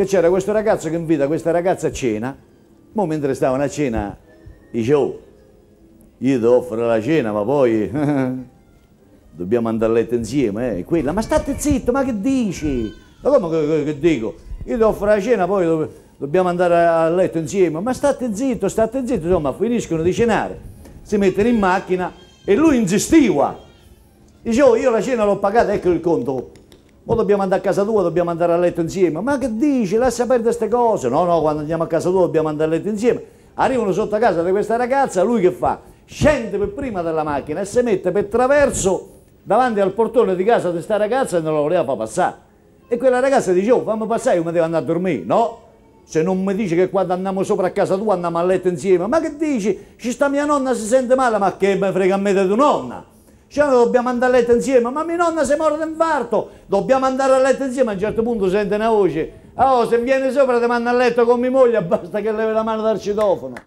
che c'era questo ragazzo che invita questa ragazza a cena, ma mentre stavano a cena dice oh, io ti offro la cena ma poi dobbiamo andare a letto insieme, eh, quella, ma state zitto, ma che dici? Ma come che, che, che dico? Io ti offro la cena poi do, dobbiamo andare a letto insieme, ma state zitto, state zitto, insomma finiscono di cenare, si mettono in macchina e lui insistiva, dice, oh, io la cena l'ho pagata, ecco il conto, o dobbiamo andare a casa tua, dobbiamo andare a letto insieme. Ma che dici? Lascia perdere queste cose. No, no, quando andiamo a casa tua dobbiamo andare a letto insieme. Arrivano sotto a casa di questa ragazza, lui che fa? Scende per prima dalla macchina e si mette per traverso davanti al portone di casa di questa ragazza e non la voleva far passare. E quella ragazza dice, oh, fammi passare, io mi devo andare a dormire. No, se non mi dici che quando andiamo sopra a casa tua andiamo a letto insieme, ma che dici? Ci sta mia nonna, si sente male, ma che me frega a me di tua nonna? Cioè dobbiamo andare a letto insieme, ma mia nonna si è morta di infarto, dobbiamo andare a letto insieme, a un certo punto sente una voce, oh se viene sopra ti mando a letto con mia moglie, basta che levi la mano dal citofono.